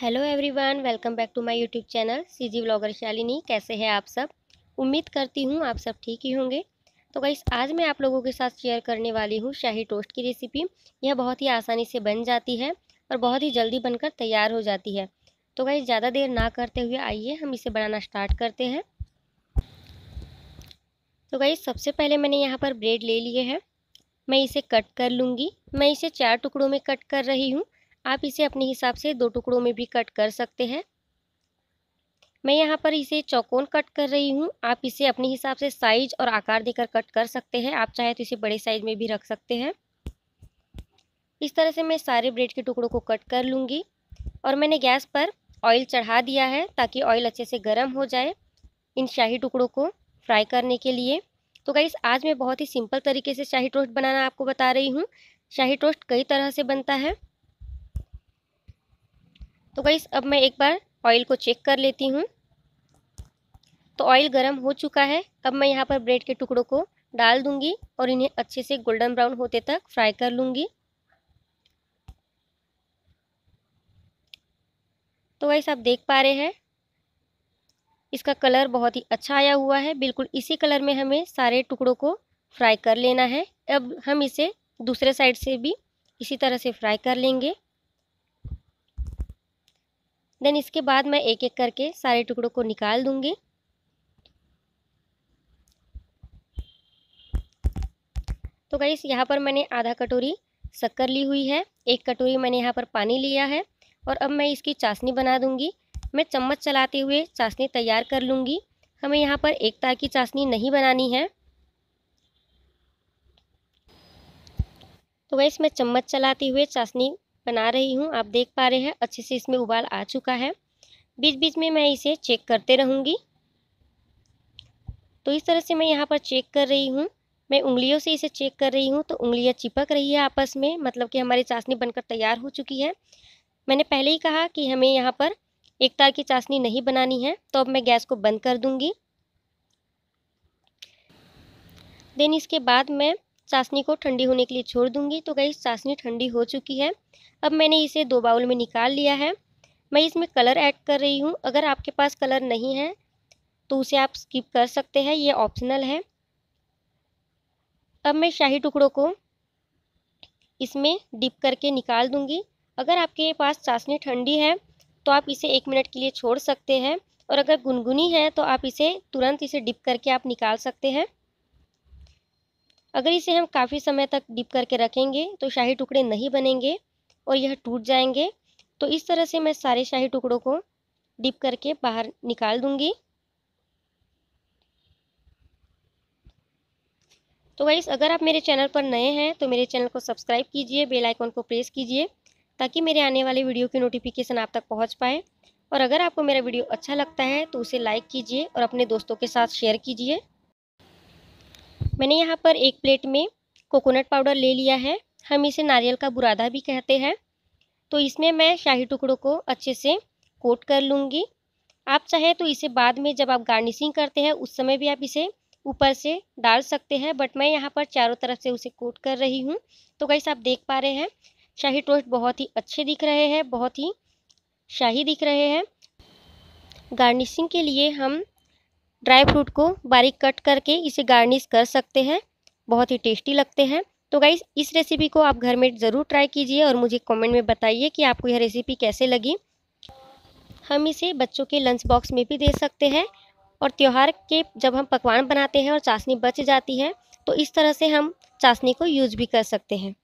hello everyone welcome back to my YouTube channel CG blogger Shalini कैसे हैं आप सब उम्मीद करती हूँ आप सब ठीक ही होंगे तो गाइस आज मैं आप लोगों के साथ शेयर करने वाली हूँ शाही टोस्ट की रेसिपी यह बहुत ही आसानी से बन जाती है और बहुत ही जल्दी बनकर तैयार हो जाती है तो गाइस ज़्यादा देर ना करते हुए आइए हम इसे बनाना स्टार्ट करते हैं तो गाइस सबसे पहले मैंने यहाँ पर ब्रेड ले लिए है मैं इसे कट कर लूँगी मैं इसे चार टुकड़ों में कट कर रही हूँ आप इसे अपने हिसाब से दो टुकड़ों में भी कट कर सकते हैं मैं यहाँ पर इसे चौकोन कट कर रही हूँ आप इसे अपने हिसाब से साइज और आकार देकर कट कर सकते हैं आप चाहे तो इसे बड़े साइज में भी रख सकते हैं इस तरह से मैं सारे ब्रेड के टुकड़ों को कट कर लूँगी और मैंने गैस पर ऑयल चढ़ा दिया है ताकि ऑयल अच्छे से गर्म हो जाए इन शाही टुकड़ों को फ्राई करने के लिए तो गाइस आज मैं बहुत ही सिंपल तरीके से शाही टोस्ट बनाना आपको बता रही हूँ शाही टोस्ट कई तरह से बनता है तो गाइस अब मैं एक बार ऑयल को चेक कर लेती हूँ तो ऑयल गर्म हो चुका है अब मैं यहाँ पर ब्रेड के टुकड़ों को डाल दूँगी और इन्हें अच्छे से गोल्डन ब्राउन होते तक फ्राई कर लूँगी तो गाइस आप देख पा रहे हैं इसका कलर बहुत ही अच्छा आया हुआ है बिल्कुल इसी कलर में हमें सारे टुकड़ों को फ्राई कर लेना है अब हम इसे दूसरे साइड से भी इसी तरह से फ्राई कर लेंगे देन इसके बाद मैं एक एक करके सारे टुकड़ों को निकाल दूंगी तो गाइस यहाँ पर मैंने आधा कटोरी शक्कर ली हुई है एक कटोरी मैंने यहाँ पर पानी लिया है और अब मैं इसकी चाशनी बना दूंगी मैं चम्मच चलाते हुए चाशनी तैयार कर लूँगी हमें यहाँ पर एक तार की चाशनी नहीं बनानी है तो वैसे मैं चम्मच चलाते हुए चाशनी बना रही हूँ आप देख पा रहे हैं अच्छे से इसमें उबाल आ चुका है बीच बीच में मैं इसे चेक करते रहूँगी तो इस तरह से मैं यहाँ पर चेक कर रही हूँ मैं उंगलियों से इसे चेक कर रही हूँ तो उंगलियाँ चिपक रही है आपस में मतलब कि हमारी चाशनी बनकर तैयार हो चुकी है मैंने पहले ही कहा कि हमें यहाँ पर एक तार की चाशनी नहीं बनानी है तो अब मैं गैस को बंद कर दूँगी देन इसके बाद मैं चाशनी को ठंडी होने के लिए छोड़ दूंगी तो गई चाशनी ठंडी हो चुकी है अब मैंने इसे दो बाउल में निकाल लिया है मैं इसमें कलर ऐड कर रही हूँ अगर आपके पास कलर नहीं है तो उसे आप स्किप कर सकते हैं ये ऑप्शनल है अब मैं शाही टुकड़ों को इसमें डिप करके निकाल दूंगी अगर आपके पास चाशनी ठंडी है तो आप इसे एक मिनट के लिए छोड़ सकते हैं और अगर गुनगुनी है तो आप इसे तुरंत इसे डिप करके आप निकाल सकते हैं अगर इसे हम काफ़ी समय तक डिप करके रखेंगे तो शाही टुकड़े नहीं बनेंगे और यह टूट जाएंगे तो इस तरह से मैं सारे शाही टुकड़ों को डिप करके बाहर निकाल दूंगी तो वाइस अगर आप मेरे चैनल पर नए हैं तो मेरे चैनल को सब्सक्राइब कीजिए बेल आइकन को प्रेस कीजिए ताकि मेरे आने वाले वीडियो की नोटिफिकेशन आप तक पहुंच पाए और अगर आपको मेरा वीडियो अच्छा लगता है तो उसे लाइक कीजिए और अपने दोस्तों के साथ शेयर कीजिए मैंने यहाँ पर एक प्लेट में कोकोनट पाउडर ले लिया है हम इसे नारियल का बुरादा भी कहते हैं तो इसमें मैं शाही टुकड़ों को अच्छे से कोट कर लूँगी आप चाहें तो इसे बाद में जब आप गार्निशिंग करते हैं उस समय भी आप इसे ऊपर से डाल सकते हैं बट मैं यहाँ पर चारों तरफ से उसे कोट कर रही हूँ तो कैसे आप देख पा रहे हैं शाही टोस्ट बहुत ही अच्छे दिख रहे हैं बहुत ही शाही दिख रहे हैं गार्निशिंग के लिए हम ड्राई फ्रूट को बारीक कट करके इसे गार्निश कर सकते हैं बहुत ही टेस्टी लगते हैं तो गाइस इस रेसिपी को आप घर में ज़रूर ट्राई कीजिए और मुझे कमेंट में बताइए कि आपको यह रेसिपी कैसे लगी हम इसे बच्चों के लंच बॉक्स में भी दे सकते हैं और त्यौहार के जब हम पकवान बनाते हैं और चाशनी बच जाती है तो इस तरह से हम चाशनी को यूज भी कर सकते हैं